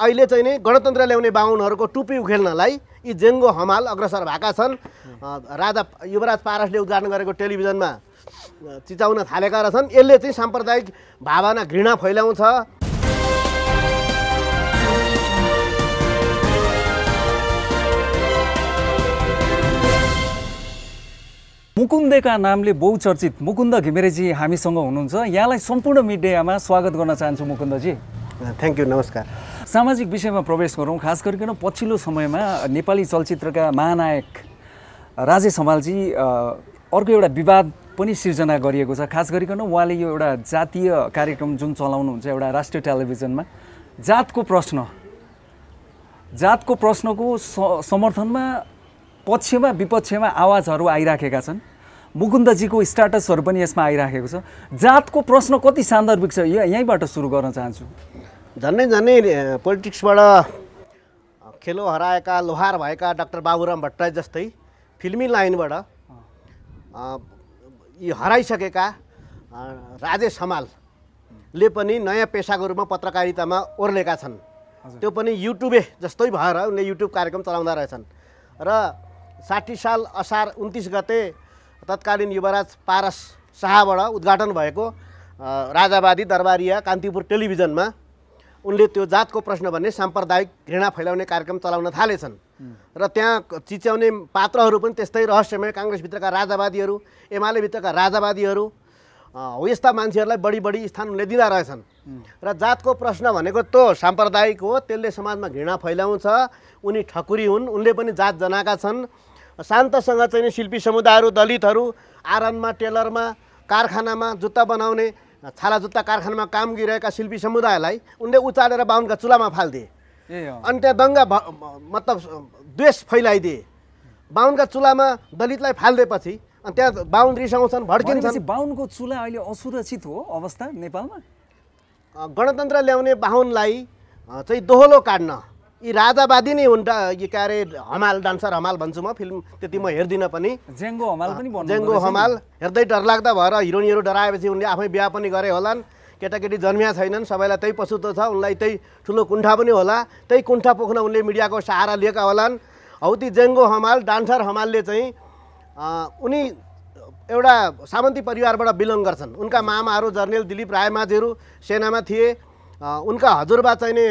अहिले चाहिँ नै गणतन्त्र ल्याउने बाहुनहरूको टुपी उखेल्नलाई यी जेङ्गो हमाल अग्रसर भएका छन् राजा युवराज पारसले उद्घाटन गरेको टेलिभिजनमा चिचाउन थालेका रहेछन् यसले चाहिँ साम्प्रदायिक भावना घृणा फैलाउँछ मुकुन्देका नामले बहुचर्चित मुकुन्द घिमिरेजी हामीसँग हुनुहुन्छ यहाँलाई सम्पूर्ण मिडियामा स्वागत गर्न चाहन्छु मुकुन्दजी थ्याङ्क यू नमस्कार सामाजिक विषयमा प्रवेश गरौँ खास गरिकन पछिल्लो समयमा नेपाली चलचित्रका महानायक राजेश हमालजी अर्को एउटा विवाद पनि सिर्जना गरिएको छ खास गरिकन उहाँले यो एउटा जातीय कार्यक्रम जुन चलाउनुहुन्छ एउटा राष्ट्रिय टेलिभिजनमा जातको प्रश्न जातको प्रश्नको स समर्थनमा पक्षमा विपक्षमा आवाजहरू आइराखेका छन् मुकुन्दजीको स्टाटसहरू पनि यसमा आइराखेको छ जातको प्रश्न कति सान्दर्भिक छ यहीँबाट सुरु गर्न चाहन्छु झन्डै झन्डै पोलिटिक्सबाट खेलो हराएका लोहार भएका डाक्टर बाबुराम भट्टराई जस्तै फिल्मी लाइनबाट यी हराइसकेका राजेश हमालले पनि नयाँ पेसाको रूपमा पत्रकारितामा ओर्लेका छन् त्यो पनि युट्युबे जस्तै भएर उनले युट्युब कार्यक्रम चलाउँदा रहेछन् र साठी साल असार उन्तिस गते तत्कालीन युवराज पारस शाहबाट उद्घाटन भएको राजावादी दरबारिया कान्तिपुर टेलिभिजनमा उनले त्यो जातको प्रश्न भन्ने साम्प्रदायिक घृणा फैलाउने कार्यक्रम चलाउन थालेछन् र त्यहाँ चिच्याउने पात्रहरू पनि त्यस्तै रहस्यमय काङ्ग्रेसभित्रका राजावादीहरू एमालेभित्रका राजावादीहरू हो यस्ता मान्छेहरूलाई बढी बढी स्थान उनले दिँदा रहेछन् र जातको प्रश्न भनेको त्यो साम्प्रदायिक हो त्यसले समाजमा घृणा फैलाउँछ उनी ठकुरी हुन् उनले पनि जात जनाएका छन् शान्तसँग चाहिँ शिल्पी समुदायहरू दलितहरू आरनमा टेलरमा कारखानामा जुत्ता बनाउने छाला जुत्ता कारखानामा काम गरिरहेका शिल्पी समुदायलाई उनले उचालेर बाहुनका चुल्हामा फालिदिए अनि त्यहाँ दङ्गा मतलब द्वेष फैलाइदिए बाहुनका चुल्हामा दलितलाई फालिदिएपछि अनि त्यहाँ बाहुन रिसाउँछन् भड्किन्छन् बाहुनको चुल्हा अहिले असुरक्षित हो अवस्था नेपालमा गणतन्त्र ल्याउने बाहुनलाई चाहिँ दोहोलो काट्न यी राजावादी नै हुन् यी अरे हमाल डान्सर हमाल भन्छु म फिल्म त्यति म हेर्दिनँ पनि जेङ्गो हमाल पनि जेङ्गो हमाल हेर्दै डरलाग्दा भएर हिरोइनहरू डराएपछि उनले आफै बिहा पनि गरे होलान् केटाकेटी जन्मिया छैनन् सबैलाई त्यही पशुत्व छ उनलाई त्यही ठुलो कुण्ठा पनि होला त्यही कुण्ठा पोख्न उनले मिडियाको सहारा लिएका होलान् हौ ती जेङ्गो हमाल डान्सर हमालले चाहिँ उनी एउटा सामन्ती परिवारबाट बिलङ गर्छन् उनका मामाहरू जर्नेल दिलीप रायमाझीहरू सेनामा थिए उनका हजुरबा चाहिँ नि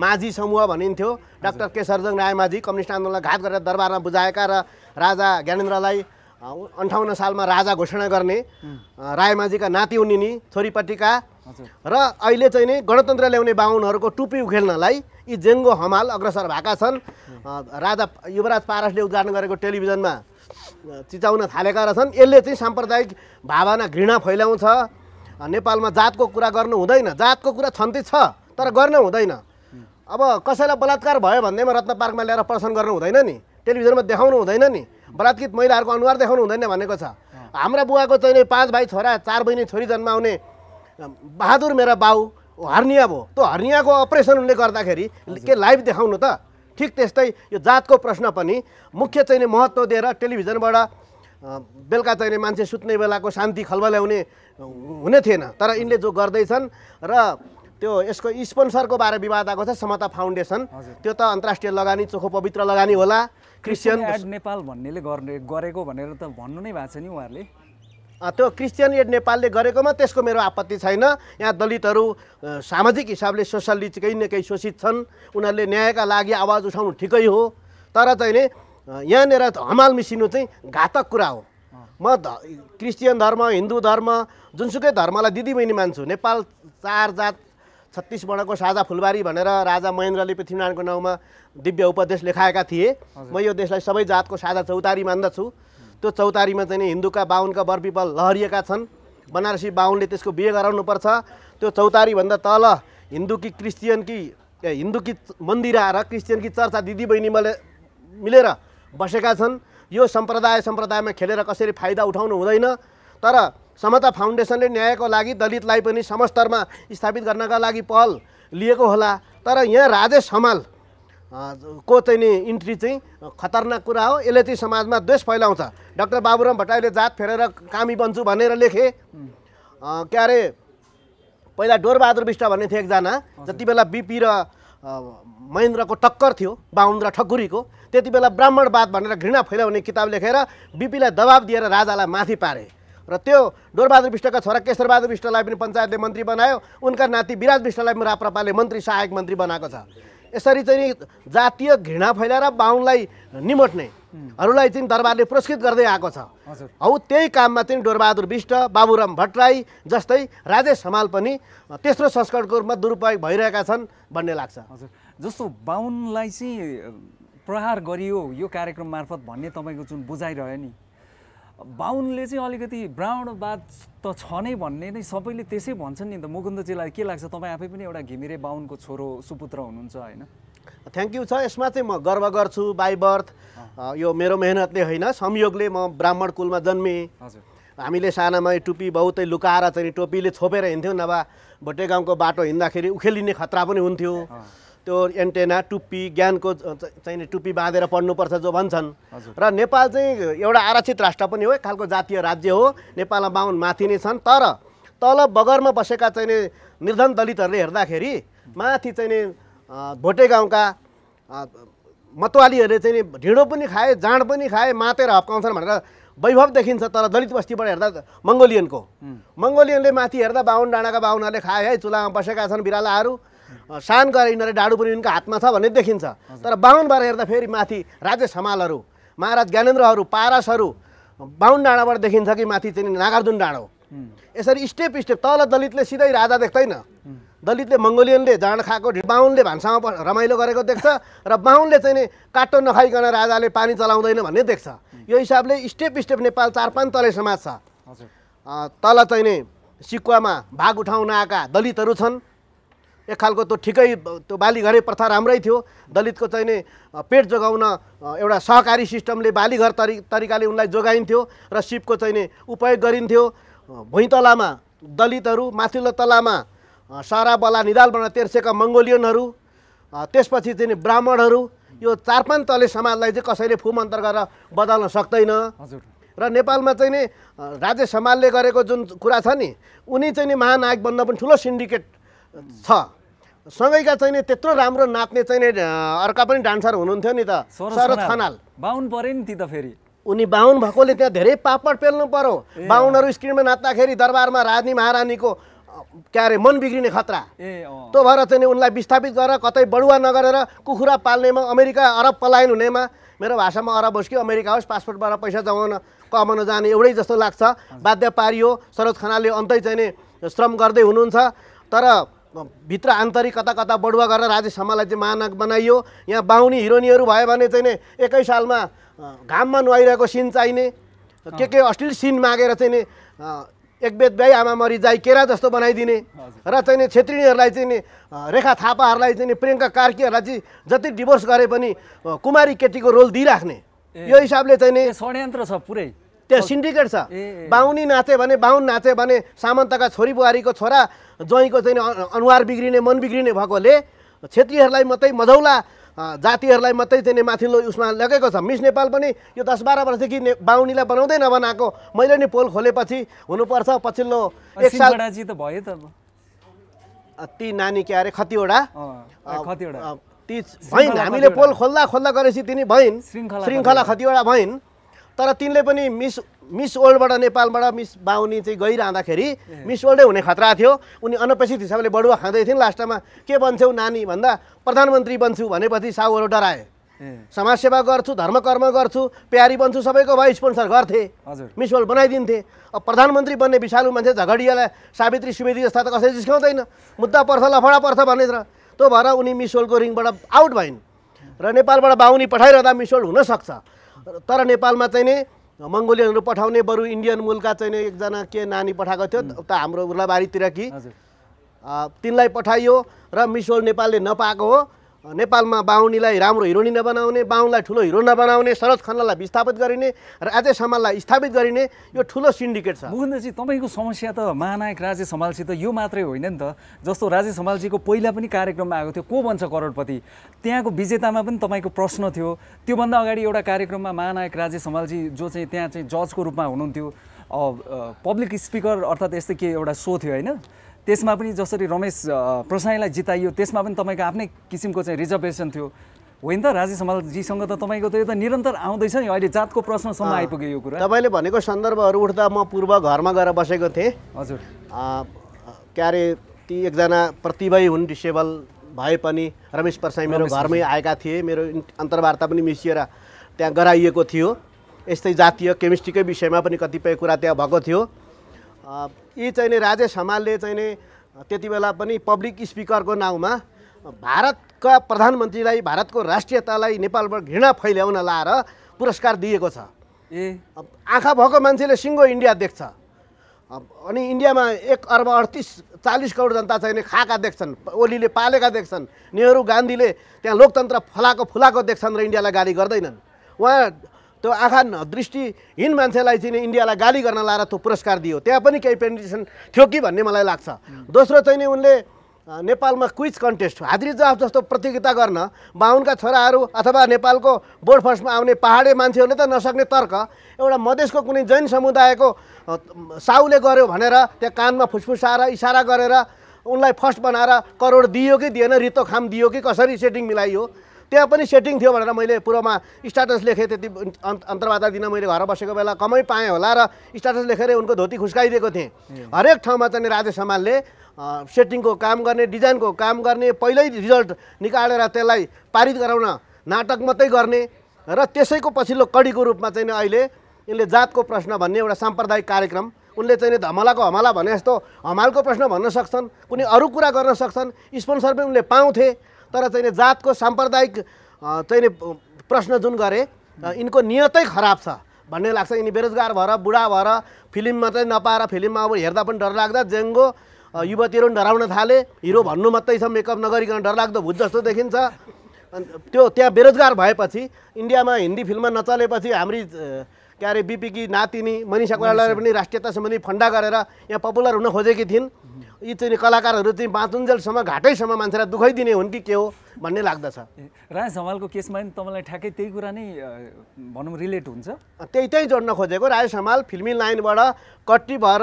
माझी समूह भनिन्थ्यो डाक्टर केशरजङ रायमाझी कम्युनिस्ट आन्दोलनलाई घात गरेर दरबारमा बुझाएका र राजा ज्ञानेन्द्रलाई अन्ठाउन्न सालमा राजा घोषणा गर्ने रायमाझीका नाति उनिनी छोरीपट्टिका र अहिले चाहिँ नि गणतन्त्र ल्याउने बाहुनहरूको टुपी उखेल्नलाई यी जेङ्गो हमाल अग्रसर भएका छन् राजा युवराज पारसले उद्घाटन गरेको टेलिभिजनमा चिचाउन थालेका रहेछन् यसले चाहिँ साम्प्रदायिक भावना घृणा फैलाउँछ नेपालमा जातको कुरा गर्नु हुँदैन जातको कुरा छन्ती छ तर गर्न हुँदैन अब कसैलाई बलात्कार भयो भन्दैमा रत्न पार्कमा ल्याएर प्रदर्शन गर्नु हुँदैन नि टेलिभिजनमा देखाउनु हुँदैन नि बलात्कृत महिलाहरूको अनुहार देखाउनु हुँदैन भनेको छ हाम्रा बुवाको चाहिँ पाँच भाइ छोरा चार बहिनी छोरी जन्माउने बहादुर मेरा बाउ हर्निया भयो त्यो हर्नियाको अपरेसन उनले गर्दाखेरि के लाइभ देखाउनु त ठिक त्यस्तै यो जातको प्रश्न पनि मुख्य चाहिँ महत्त्व दिएर टेलिभिजनबाट बेलुका चाहिने मान्छे सुत्ने बेलाको शान्ति खलबल्याउने हुने थिएन तर यिनले जो गर्दैछन् र त्यो यसको स्पोन्सरको बारे विवाद आएको छ समता फाउन्डेसन त्यो त अन्तर्राष्ट्रिय लगानी चोखो पवित्र लगानी होला क्रिस्चियन नेपाल भन्नेले गर्ने गरेको भनेर त भन्नु नै भएको छ नि उहाँहरूले त्यो क्रिस्चियन एड नेपालले गरेकोमा त्यसको मेरो आपत्ति छैन यहाँ दलितहरू सामाजिक हिसाबले सोसल्ली केही न केही शोषित छन् उनीहरूले न्यायका लागि आवाज उठाउनु ठिकै हो तर चाहिँ नि यहाँनिर हमाल मिसिनु चाहिँ घातक कुरा हो म ध क्रिस्चियन धर्म हिन्दू धर्म जुनसुकै धर्मलाई दिदी बहिनी मान्छु नेपाल चार जात वर्णको साझा फुलबारी भनेर राजा महेन्द्रले पृथ्वीनारायणको नाउँमा दिव्य उपदेश लेखाएका थिए म यो देशलाई सबै जातको साझा चौतारी मान्दछु त्यो चौतारीमा चाहिँ हिन्दूका बाहुनका बरपिपल लहरिएका छन् बनारसी बाहुनले त्यसको बिहे गराउनुपर्छ त्यो चौतारीभन्दा तल हिन्दू कि क्रिस्चियन कि हिन्दू कि मन्दिर आएर क्रिस्चियन कि चर्चा दिदी बहिनी मैले मिलेर बसेका छन् यो सम्प्रदाय सम्प्रदायमा खेलेर कसरी फाइदा उठाउनु हुँदैन तर समता फाउन्डेसनले न्यायको लागि दलितलाई पनि समस्तरमा स्थापित गर्नका लागि पहल लिएको होला तर यहाँ राजेश हमाल को चाहिँ नि इन्ट्री चाहिँ खतरनाक कुरा हो यसले चाहिँ समाजमा द्वेष फैलाउँछ डाक्टर बाबुराम भट्टराईले जात फेरेर कामी बन्छु भनेर लेखे के अरे पहिला डोरबहादुर विष्ट भन्ने थिए एकजना जति बेला बिपी र महेन्द्रको टक्कर थियो बाहुन्द्र ठकुरीको त्यति बेला ब्राह्मणवाद भनेर घृणा फैलाउने किताब लेखेर बिपीलाई दबाब दिएर राजालाई माथि पारे र त्यो डोरबहादुर विष्टका छोरा केशरबहादुर विष्टलाई पनि पञ्चायतले मन्त्री बनायो उनका नाति विराज विष्टलाई पनि राप्रपाले मन्त्री सहायक मन्त्री बनाएको छ यसरी चाहिँ जातीय घृणा फैलाएर बाहुनलाई निमोट्ने हरूलाई चाहिँ दरबारले पुरस्कृत गर्दै आएको छ हौ त्यही काममा चाहिँ डोरबहादुर विष्ट बाबुराम भट्टराई जस्तै राजेश हमाल पनि तेस्रो संस्करणको रूपमा दुरुपयोग भइरहेका छन् भन्ने लाग्छ हजुर जस्तो बाहुनलाई चाहिँ प्रहार गरियो यो कार्यक्रम मार्फत भन्ने तपाईँको जुन बुझाइरह्यो नि बाहुनले चाहिँ अलिकति ब्राह्मणवाद त छ नै भन्ने नै सबैले त्यसै भन्छन् नि त मुकुन्दजीलाई के लाग्छ तपाईँ आफै पनि एउटा घिमिरे बाहुनको छोरो सुपुत्र हुनुहुन्छ होइन थ्याङ्क यू छ यसमा चाहिँ म गर्व गर्छु बाई बर्थ यो मेरो मेहनतले होइन संयोगले म ब्राह्मण कुलमा जन्मेँ हामीले सानामा टुपी बहुतै लुकाएर चाहिँ टोपीले छोपेर हिँड्थ्यौँ नभए भोटे गाउँको बाटो हिँड्दाखेरि उखेलिने खतरा पनि हुन्थ्यो त्यो एन्टेना टुप्पी ज्ञानको चाहिँ टुप्पी बाँधेर पढ्नुपर्छ जो भन्छन् र नेपाल चाहिँ एउटा आरक्षित राष्ट्र पनि हो एक खालको जातीय राज्य हो नेपालमा बाहुन माथि नै छन् तर तल बगरमा बसेका चाहिँ निर्धन दलितहरूले हेर्दाखेरि माथि चाहिँ भोटे गाउँका मतवालीहरूले चाहिँ ढिँडो पनि खाए जाँड पनि खाए मातेर हप्काउँछन् भनेर वैभव देखिन्छ तर दलित बस्तीबाट हेर्दा मङ्गोलियनको मङ्गोलियनले माथि हेर्दा बाहुन डाँडाका बाहुनहरूले खाए है चुल्हामा बसेका छन् बिरालाहरू सान गरेर यिनीहरूले डाडु पनि यिनको हातमा छ भन्ने देखिन्छ तर बाहुनबाट हेर्दा फेरि माथि राजेश हमालहरू महाराज ज्ञानेन्द्रहरू पारसहरू बाहुन डाँडाबाट देखिन्छ कि माथि चाहिँ नागार्जुन डाँडो यसरी स्टेप स्टेप तल दलितले सिधै राजा देख्दैन दलितले मङ्गोलियनले जाँड खाएको बाहुनले भान्सामा रमाइलो गरेको देख्छ र बाहुनले चाहिँ नि काटो नखाइकन राजाले पानी चलाउँदैन भन्ने देख्छ यो हिसाबले स्टेप स्टेप नेपाल चार पाँच तले समाज छ तल चाहिँ नि सिक्वामा भाग उठाउन आएका दलितहरू छन् एक खालको त्यो ठिकै त्यो बाली घरै प्रथा राम्रै थियो दलितको चाहिँ नि पेट जोगाउन एउटा सहकारी सिस्टमले बाली घर तरि तरिकाले उनलाई जोगाइन्थ्यो र सिपको चाहिँ नि उपयोग गरिन्थ्यो भुइँ तलामा दलितहरू माथिल्लो तलामा सारा बला निदालबाट तेर्सेका मङ्गोलियनहरू त्यसपछि चाहिँ ब्राह्मणहरू यो चार पाँच तले समाजलाई चाहिँ कसैले फुमन्तर गरेर बदल्न सक्दैन हजुर र नेपालमा चाहिँ नि राज्य समाजले गरेको जुन कुरा छ नि उनी चाहिँ नि महानायक बन्न पनि ठुलो सिन्डिकेट छ सँगैका चाहिँ नि त्यत्रो राम्रो नाच्ने चाहिँ नि अर्का पनि डान्सर हुनुहुन्थ्यो नि त शरद खनाल बाहुन पऱ्यो नि ती त फेरि उनी बाहुन भएकोले त्यहाँ धेरै पापड पेल्नु पर्यो बाहुनहरू स्क्रिनमा नाच्दाखेरि दरबारमा रानी महारानीको के अरे मन बिग्रिने खतरा त्यो भएर चाहिँ उनलाई विस्थापित गरेर कतै बढुवा नगरेर कुखुरा पाल्नेमा अमेरिका अरब पलायन हुनेमा मेरो भाषामा अरब होस् कि अमेरिका होस् पासपोर्टबाट पैसा जमाउन कमाउन जाने एउटै जस्तो लाग्छ बाध्य पारियो सरोज खनाले अन्तै चाहिँ नि श्रम गर्दै हुनुहुन्छ तर भित्र आन्तरिक कता कता बडुवा गरेर राजेश शर्मालाई चाहिँ मानक बनाइयो यहाँ बाहुनी हिरोनीहरू भयो भने चाहिँ नि एकै सालमा घाममा नुहाइरहेको सिन चाहिने के के अश्लील सिन मागेर चाहिँ नि एक बेद ब्याई आमा मरि जाई केरा जस्तो बनाइदिने र चाहिँ नि छेत्रीहरूलाई चाहिँ नि रेखा थापाहरूलाई चाहिँ नि प्रियङ्का कार्कीहरूलाई चाहिँ जति डिभोर्स गरे पनि कुमारी केटीको रोल दिइराख्ने यो हिसाबले चाहिँ नि षड्यन्त्र छ पुरै त्यो सिन्डिकेट छ बाहुनी नाच्यो भने बाहुन नाच्यो भने सामन्तका छोरी बुहारीको छोरा ज्वाइँको चाहिँ अनुहार बिग्रिने मन बिग्रिने भएकोले छेत्रीहरूलाई मात्रै मझौला जातिहरूलाई मात्रै चाहिँ माथिल्लो उसमा लगेको छ मिस नेपाल पनि यो दस बाह्र वर्षदेखि ने बाहुनीलाई बनाउँदै नबनाएको मैले नि पोल खोलेपछि हुनुपर्छ पछिल्लो एक साल त भयो त ती नानी के अरे खतिवटा ती भइन् हामीले पोल खोल्दा खोल्दा गरेपछि तिनी भइन् श्रृङ्खला खतिवटा भइन् तर तिनले पनि मिस मिस वर्ल्डबाट नेपालबाट मिस बाहुनी चाहिँ गइरहँदाखेरि मिस वर्ल्डै हुने खतरा थियो उनी अनपेक्षित हिसाबले बडुवा खाँदै थिइन् लास्टमा के बन्छौ नानी भन्दा प्रधानमन्त्री बन्छु भनेपछि साहुहरू डराए समाजसेवा गर्छु धर्मकर्म गर्छु प्यारी बन्छु सबैको भयो स्पोन्सर गर्थे मिस वर्ल्ड बनाइदिन्थे अब प्रधानमन्त्री बन्ने विशालु मान्छे झगडियालाई सावित्री सुवेदी जस्ता त कसैले जिस्काउँदैन मुद्दा पर्छ लफडा पर्छ भनेर त्यो भएर उनी मिस वर्ल्डको रिङबाट आउट भइन् र नेपालबाट बाहुनी पठाइरहँदा मिस वर्ल्ड हुनसक्छ तर नेपालमा चाहिँ नि मङ्गोलियनहरू पठाउने बरु इन्डियन मूलका चाहिँ एकजना के नानी पठाएको थियो उता हाम्रो उर्लाबारीतिर कि तिनलाई पठाइयो र मिसोल नेपालले नपाएको हो नेपालमा बाहुनीलाई राम्रो हिरोइन नबनाउने बाहुनलाई ठुलो हिरो नबनाउने शरद खन्नालाई विस्थापित गरिने र राजेश हमाललाई स्थापित गरिने यो ठुलो सिन्डिकेट छ मुकुन्दजी तपाईँको समस्या त महानायक समालजी त यो मात्रै होइन नि त जस्तो राजेश समालजीको पहिला पनि कार्यक्रममा आएको थियो को बन्छ करोडपति त्यहाँको विजेतामा पनि तपाईँको प्रश्न थियो त्योभन्दा अगाडि एउटा कार्यक्रममा महानायक राजेश समालजी जो चाहिँ त्यहाँ चाहिँ जजको रूपमा हुनुहुन्थ्यो पब्लिक स्पिकर अर्थात् यस्तै के एउटा सो थियो होइन त्यसमा पनि जसरी रमेश प्रसाईलाई जिताइयो त्यसमा पनि तपाईँको आफ्नै किसिमको चाहिँ रिजर्भेसन थियो होइन त राजेश हमालजीसँग त तपाईँको त यो त निरन्तर आउँदैछ नि अहिले जातको प्रश्नसम्म आइपुग्यो यो कुरा तपाईँले भनेको सन्दर्भहरू उठ्दा म पूर्व घरमा गएर बसेको थिएँ हजुर के अरे ती एकजना प्रतिभाई हुन् डिसेबल भए पनि रमेश प्रसाई मेरो घरमै आएका थिए मेरो अन्तर्वार्ता पनि मिसिएर त्यहाँ गराइएको थियो यस्तै जातीय केमिस्ट्रीकै विषयमा पनि कतिपय कुरा त्यहाँ भएको थियो यी चाहिँ नि राजेश हमालले चाहिँ नि त्यति बेला पनि पब्लिक स्पिकरको नाउँमा भारतका प्रधानमन्त्रीलाई भारतको राष्ट्रियतालाई नेपालबाट घृणा फैल्याउन लाएर पुरस्कार दिएको छ ए आँखा भएको मान्छेले सिङ्गो इन्डिया देख्छ अनि इन्डियामा एक अर्ब अडतिस चालिस करोड जनता चाहिँ खाएका देख्छन् ओलीले पालेका देख्छन् नेहरू गान्धीले त्यहाँ लोकतन्त्र फलाएको फुलाएको देख्छन् र इन्डियालाई गाली गर्दैनन् उहाँ त्यो आँखा दृष्टिहीन मान्छेलाई चाहिँ इन्डियालाई गाली गर्न लाएर त्यो पुरस्कार दियो त्यहाँ पनि केही पेन्डिसन थियो कि भन्ने मलाई लाग्छ दोस्रो चाहिँ नि उनले नेपालमा क्विज कन्टेस्ट हाजिरी जवाफ जस्तो प्रतियोगिता गर्न बाहुनका छोराहरू अथवा नेपालको बोर्ड फर्स्टमा आउने पाहाडे मान्छेहरूले त नसक्ने तर्क एउटा मधेसको कुनै जैन समुदायको साउले गर्यो भनेर त्यहाँ कानमा फुसफुसाएर इसारा गरेर उनलाई फर्स्ट बनाएर करोड दियो कि दिएन रितो खाम दियो कि कसरी सेटिङ मिलाइयो त्यहाँ पनि सेटिङ थियो भनेर मैले पुरोमा स्टाटस लेखेँ त्यति अन्तर्वार्ता दिन मैले घर बसेको बेला कमै पाएँ होला र स्टाटस लेखेर उनको धोती खुस्काइदिएको थिएँ हरेक ठाउँमा चाहिँ राजेश हमालले सेटिङको काम गर्ने डिजाइनको काम गर्ने पहिल्यै रिजल्ट निकालेर त्यसलाई पारित गराउन नाटक मात्रै गर्ने र त्यसैको पछिल्लो कडीको रूपमा चाहिँ अहिले यसले जातको प्रश्न भन्ने एउटा साम्प्रदायिक कार्यक्रम उनले चाहिँ धमलाको हमाला भने जस्तो हमालको प्रश्न भन्न सक्छन् कुनै अरू कुरा गर्न सक्छन् स्पोन्सर पनि उनले पाउँथे तर चाहिँ जातको साम्प्रदायिक चाहिँ प्रश्न जुन गरे यिनको नियतै खराब छ भन्ने लाग्छ यिनी बेरोजगार भएर बुढा भएर फिल्ममा चाहिँ नपाएर फिल्ममा अब हेर्दा पनि डर लाग्दा जेङ्गो युवतीहरू पनि डराउन थाले हिरो भन्नु मात्रै छ मेकअप नगरिकन डरलाग्दो भुत जस्तो देखिन्छ त्यो त्यहाँ बेरोजगार भएपछि इन्डियामा हिन्दी फिल्ममा नचलेपछि हाम्री के अरे बिपीकी नातिनी मनिषा कोइरालाले पनि राष्ट्रियता सम्बन्धी फन्डा गरेर यहाँ पपुलर हुन खोजेकी थिइन् यी चाहिँ कलाकारहरू चाहिँ बाँचुन्जेलसम्म घाटैसम्म मान्छेलाई दुखै दिने हुन् कि के हो भन्ने लाग्दछ राज हमालको केसमा नि तपाईँलाई ठ्याक्कै त्यही कुरा नै भनौँ रिलेट हुन्छ त्यही त्यही जोड्न खोजेको राय हमाल फिल्मी लाइनबाट कट्टी भएर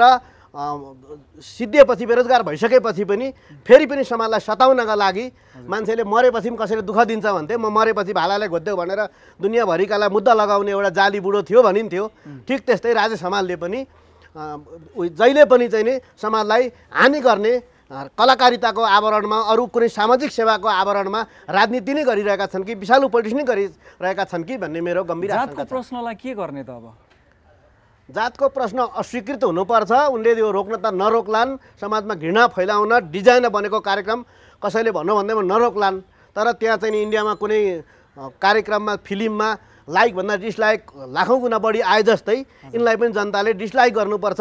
सिद्धिएपछि बेरोजगार भइसकेपछि पनि फेरि पनि समाजलाई सताउनका लागि मान्छेले मरेपछि पनि कसैले दुःख दिन्छ भन्थे म मरेपछि भालालाई घोज्देऊ भनेर दुनियाँभरिकालाई मुद्दा लगाउने एउटा जाली बुढो थियो भनिन्थ्यो ठिक त्यस्तै राजे समाजले पनि जहिले पनि चाहिँ नि समाजलाई हानि गर्ने कलाकारिताको आवरणमा अरू कुनै सामाजिक सेवाको आवरणमा राजनीति नै गरिरहेका छन् कि विषालु पोलिटिक्स नै गरिरहेका छन् कि भन्ने मेरो गम्भीर प्रश्नलाई के गर्ने त अब जातको प्रश्न अस्वीकृत हुनुपर्छ उनले यो रोक्न त नरोक्लान् समाजमा घृणा फैलाउन डिजाइन बनेको कार्यक्रम कसैले भन्नु भन्दैमा नरोक्लान् तर त्यहाँ चाहिँ इन्डियामा कुनै कार्यक्रममा फिल्ममा लाइकभन्दा डिसलाइक लाखौँ गुणा बढी आए जस्तै यिनलाई पनि जनताले डिसलाइक गर्नुपर्छ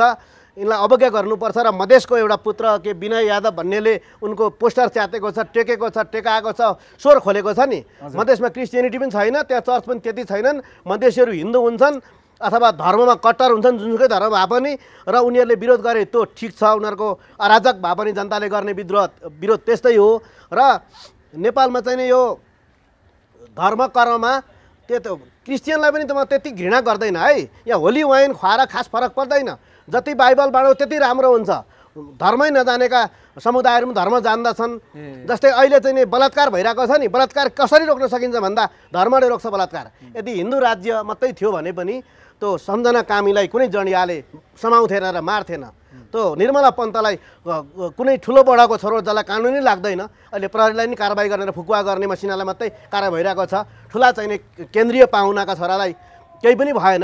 यिनलाई अवज्ञा गर्नुपर्छ र मधेसको एउटा पुत्र के विनय यादव भन्नेले उनको पोस्टर च्यातेको छ टेकेको छ टेकाएको छ स्वर खोलेको छ नि मधेसमा क्रिस्चियनिटी पनि छैन त्यहाँ चर्च पनि त्यति छैनन् मधेसीहरू हिन्दू हुन्छन् अथवा धर्ममा कट्टर हुन्छन् जुनसुकै धर्म भए पनि र उनीहरूले विरोध गरे त्यो ठिक छ उनीहरूको अराजक भए पनि जनताले गर्ने विद्रोह विरोध त्यस्तै हो र नेपालमा चाहिँ नि यो धर्म कर्ममा त्यो क्रिस्चियनलाई पनि त म त्यति घृणा गर्दैन है या होली वाइन खुवाएर खास फरक पर्दैन जति बाइबल बाँडो त्यति राम्रो हुन्छ धर्मै नजानेका समुदायहरू पनि धर्म जान्दछन् जस्तै अहिले चाहिँ नि बलात्कार भइरहेको छ नि बलात्कार कसरी रोक्न सकिन्छ भन्दा धर्मले रोक्छ बलात्कार यदि हिन्दू राज्य मात्रै थियो भने पनि त्यो सम्झना कामीलाई कुनै जडियाले समाउँथेन र मार्थेन त्यो निर्मला पन्तलाई कुनै ठुलो बडाको छोरो जसलाई कानुनी लाग्दैन अहिले प्रहरीलाई नि कारवाही गरेर फुकुवा गर्ने मसिनालाई मात्रै कारवाही भइरहेको छ ठुला चाहिने केन्द्रीय पाहुनाका छोरालाई केही पनि भएन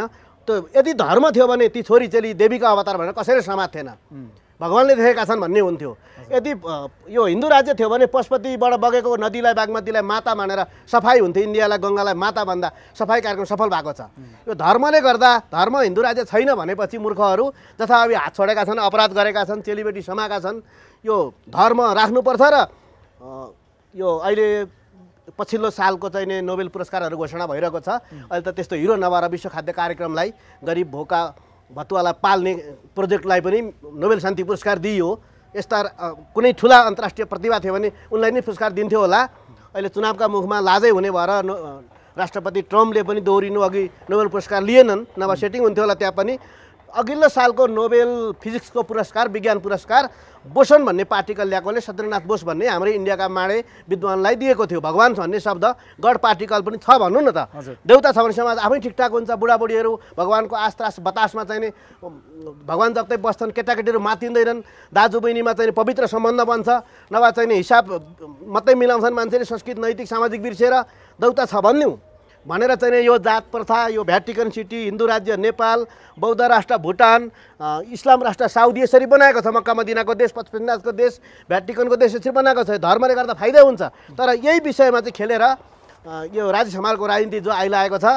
त्यो यदि धर्म थियो भने ती छोरी चेली देवीको अवतार भनेर कसैले समात्थेन भगवान्ले देखेका छन् भन्ने हुन्थ्यो यदि यो हिन्दू राज्य थियो भने पशुपतिबाट बगेको नदीलाई बागमतीलाई माता मानेर सफाइ हुन्थ्यो इन्डियालाई गङ्गालाई माता भन्दा सफाइ कार्यक्रम सफल भएको छ यो धर्मले गर्दा धर्म हिन्दू राज्य छैन भनेपछि मूर्खहरू जथा अब हात छोडेका छन् अपराध गरेका छन् चेलीबेटी समाएका छन् यो धर्म राख्नुपर्छ र यो अहिले पछिल्लो सालको चाहिँ नोबेल पुरस्कारहरू घोषणा भइरहेको छ अहिले त त्यस्तो हिरो नभएर विश्व खाद्य कार्यक्रमलाई गरिब भोका भतुवालाई पाल्ने प्रोजेक्टलाई पनि नोबेल शान्ति पुरस्कार दिइयो यस्ता कुनै ठुला अन्तर्राष्ट्रिय प्रतिभा थियो भने उनलाई नै पुरस्कार दिन्थ्यो होला अहिले चुनावका मुखमा लाजै हुने भएर राष्ट्रपति ट्रम्पले पनि दोहोरिनु अघि नोबेल पुरस्कार लिएनन् नभए सेटिङ हुन्थ्यो होला त्यहाँ पनि अघिल्लो सालको नोबेल फिजिक्सको पुरस्कार विज्ञान पुरस्कार बोसन भन्ने पार्टिकल ल्याएकोले सत्यनाथ बोस भन्ने हाम्रो इन्डियाका माडे विद्वानलाई दिएको थियो भगवान् भन्ने शब्द गढ पार्टिकल पनि छ भनौँ न त देउता छ भने समाज आफै ठिकठाक हुन्छ बुढाबुढीहरू भगवान्को आस्त्रास बतासमा चाहिँ नि भगवान् जग्दै बस्छन् केटाकेटीहरू मातिँदैनन् दाजुबहिनीमा चाहिँ पवित्र सम्बन्ध बन्छ नभए चाहिँ हिसाब मात्रै मिलाउँछन् मान्छेले संस्कृत नैतिक सामाजिक बिर्सेर देउता छ भन्यौँ भनेर चाहिँ यो जात प्रथा यो भ्याटिकन सिटी हिन्दू राज्य नेपाल बौद्ध राष्ट्र भुटान इस्लाम राष्ट्र साउदी यसरी बनाएको छ मक्का मदिनाको देश पश्चिमनाथको देश भ्याटिकनको देश यसरी बनाएको छ धर्मले गर्दा फाइदै हुन्छ तर यही विषयमा चाहिँ खेलेर यो राज्य सम्हालको राजनीति जो अहिले आएको छ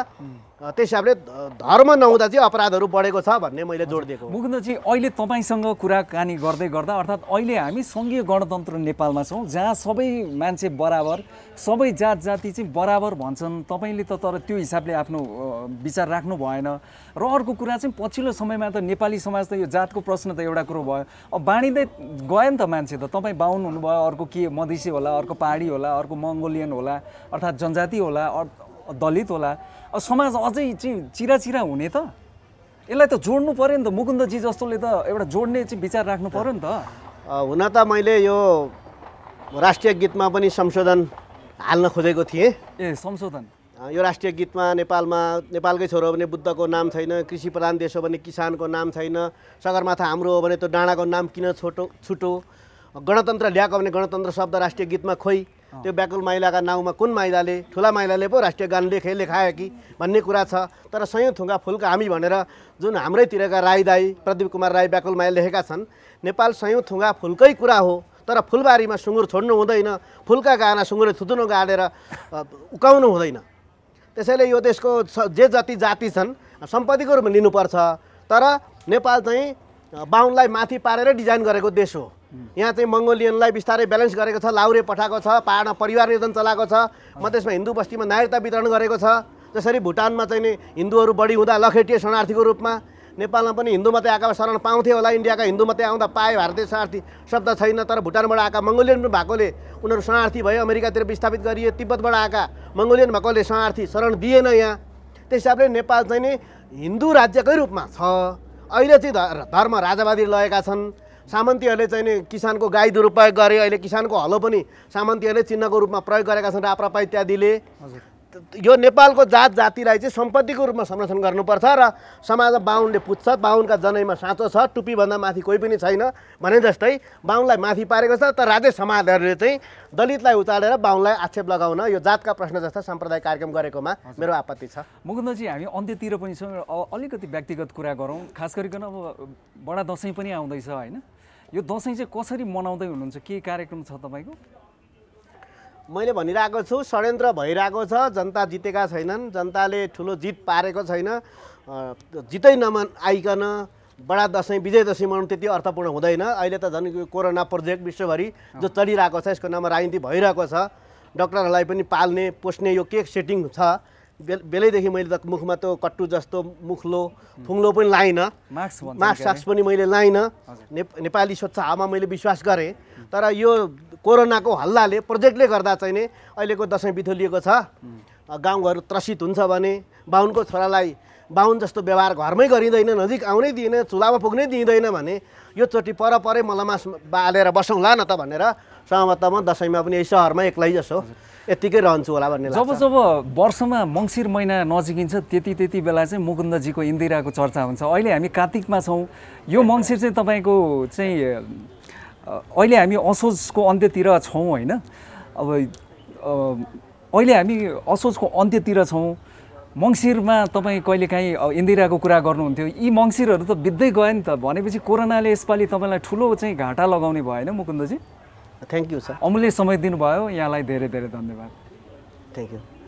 त्यस हिसाबले धर्म नहुँदा चाहिँ अपराधहरू बढेको छ भन्ने मैले जोड दिएको मुकुन्दजी अहिले तपाईँसँग कुराकानी गर्दै गर्दा अर्थात् अहिले हामी सङ्घीय गणतन्त्र नेपालमा छौँ जहाँ सबै मान्छे बराबर सबै जात जाति चाहिँ बराबर भन्छन् तपाईँले त तर त्यो हिसाबले आफ्नो विचार राख्नु भएन र अर्को कुरा चाहिँ पछिल्लो समयमा त नेपाली समाज त यो जातको प्रश्न त एउटा कुरो भयो अब बाँडिँदै गयो नि त मान्छे त तपाईँ बाहुन हुनुभयो अर्को के मधेसी होला अर्को पहाडी होला अर्को मङ्गोलियन होला अर्थात् जनजाति होला दलित होला समाज अझै चाहिँ चिराचिरा हुने त यसलाई त जोड्नु पऱ्यो नि त मुकुन्दजी जस्तोले त एउटा जोड्ने चाहिँ विचार राख्नु पऱ्यो नि त हुन त मैले यो राष्ट्रिय गीतमा पनि संशोधन हाल्न खोजेको थिएँ ए संशोधन यो राष्ट्रिय गीतमा नेपालमा नेपालकै छोरो हो भने बुद्धको नाम छैन कृषि प्रधान देश हो भने किसानको नाम छैन सगरमाथा हाम्रो हो भने त्यो डाँडाको नाम किन छोटो छुटो गणतन्त्र ल्याएको भने गणतन्त्र शब्द राष्ट्रिय गीतमा खोइ त्यो व्याकुल माइलाका नाउँमा कुन माइलाले ठुला माइलाले पो राष्ट्रिय गान लेखे लेखायो कि भन्ने कुरा छ तर सयौँ थुङ्गा फुलका हामी भनेर जुन हाम्रैतिरका राई दाई प्रदीप कुमार राई व्याकुल माइल लेखेका छन् नेपाल सयौँ थुङ्गा फुलकै कुरा हो तर फुलबारीमा सुँगुर छोड्नु हुँदैन फुलका गाना सुँगुरले थुतुनो गाडेर उकाउनु हुँदैन त्यसैले यो देशको जे जति जाति छन् सम्पत्तिको रूपमा लिनुपर्छ तर नेपाल चाहिँ बाहुनलाई माथि पारेर डिजाइन गरेको देश हो यहाँ चाहिँ मङ्गोलियनलाई बिस्तारै ब्यालेन्स गरेको छ लाउरे पठाएको छ पाहाडमा परिवार निर्धन चलाएको छ मधेसमा हिन्दू बस्तीमा नागरिकता वितरण गरेको छ जसरी भुटानमा चाहिँ नि हिन्दूहरू बढी हुँदा लखेटिए शरणार्थीको रूपमा नेपालमा पनि हिन्दू मात्रै आएका शरण पाउँथे होला इन्डियाका हिन्दू मात्रै आउँदा पाए भारतीय शरणार्थी शब्द छैन तर भुटानबाट आएका मङ्गोलियन भएकोले उनीहरू शरणार्थी भयो अमेरिकातिर विस्थापित गरिए तिब्बतबाट आएका मङ्गोलियन भएकोले शरणार्थी शरण दिएन यहाँ त्यस हिसाबले नेपाल चाहिँ नि हिन्दू राज्यकै रूपमा छ अहिले चाहिँ धर्म राजावादी लगेका छन् सामन्तीहरूले चाहिँ नि किसानको गाई दुरुपयोग गरे अहिले किसानको हलो पनि सामन्तीहरूले चिन्हको रूपमा प्रयोग गरेका छन् राप्रपा इत्यादिले यो नेपालको जात जातिलाई चाहिँ सम्पत्तिको रूपमा संरक्षण गर्नुपर्छ र समाज बाहुनले पुज्छ बाहुनका जनैमा साँचो छ टुप्पीभन्दा माथि कोही पनि छैन भने जस्तै बाहुनलाई माथि पारेको छ तर राज्य समाजहरूले चाहिँ दलितलाई उचालेर बाहुनलाई आक्षेप लगाउन यो जातका प्रश्न जस्ता साम्प्रदायिक कार्यक्रम गरेकोमा मेरो आपत्ति छ मुकुन्दजी हामी अन्त्यतिर पनि छौँ अलिकति व्यक्तिगत कुरा गरौँ खास गरिकन अब बडा दसैँ पनि आउँदैछ होइन यो दसैँ चाहिँ कसरी मनाउँदै हुनुहुन्छ के कार्यक्रम छ तपाईँको मैले भनिरहेको छु षड्यन्त्र भइरहेको छ जनता जितेका छैनन् जनताले ठुलो जित पारेको छैन जितै नमन आइकन बडा दसैँ विजय दशमी मनाउनु त्यति अर्थपूर्ण हुँदैन अहिले त झन् कोरोना प्रोजेक्ट विश्वभरि जो चलिरहेको छ यसको नाममा राजनीति भइरहेको छ डक्टरहरूलाई पनि पाल्ने पोस्ने यो के सेटिङ छ बेलैदेखि मैले त मुखमा त कट्टु जस्तो मुखलो फुङ्लो पनि लाइनँ मास्क मास्क साक्स पनि मैले लाइनँ नेपाली स्वच्छ हावामा मैले विश्वास गरेँ तर यो कोरोनाको हल्लाले प्रोजेक्टले गर्दा चाहिँ नि अहिलेको दसैँ बिथोलिएको छ गाउँघर त्रसित हुन्छ भने बाहुनको छोरालाई बाहुन जस्तो व्यवहार घरमै गरिँदैन नजिक आउनै दिएन चुल्हामा पुग्नै दिइँदैन भने यो योचोटि परपरै मास बालेर बसौँला न त भनेर सहमतमा दसैँमा पनि यही सहरमा एक्लै जसो यत्तिकै रहन्छु होला भन्ने जब जब वर्षमा मङ्सिर महिना नजिकिन्छ त्यति त्यति बेला चाहिँ मुकुन्दजीको इन्दिराको चर्चा हुन्छ अहिले हामी कार्तिकमा छौँ यो मङ्सिर चाहिँ तपाईँको चाहिँ अहिले हामी असोजको अन्त्यतिर छौँ होइन अब अहिले हामी असोजको अन्त्यतिर छौँ मङ्सिरमा तपाईँ कहिलेकाहीँ इन्दिराको कुरा गर्नुहुन्थ्यो यी मङ्सिरहरू त बित्दै गयो नि त भनेपछि कोरोनाले यसपालि तपाईँलाई ठुलो चाहिँ घाटा लगाउने भएन होइन मुकुन्दजी थ्याङ्क यू सर अमूल्य समय दिनुभयो यहाँलाई धेरै धेरै धन्यवाद थ्याङ्क यू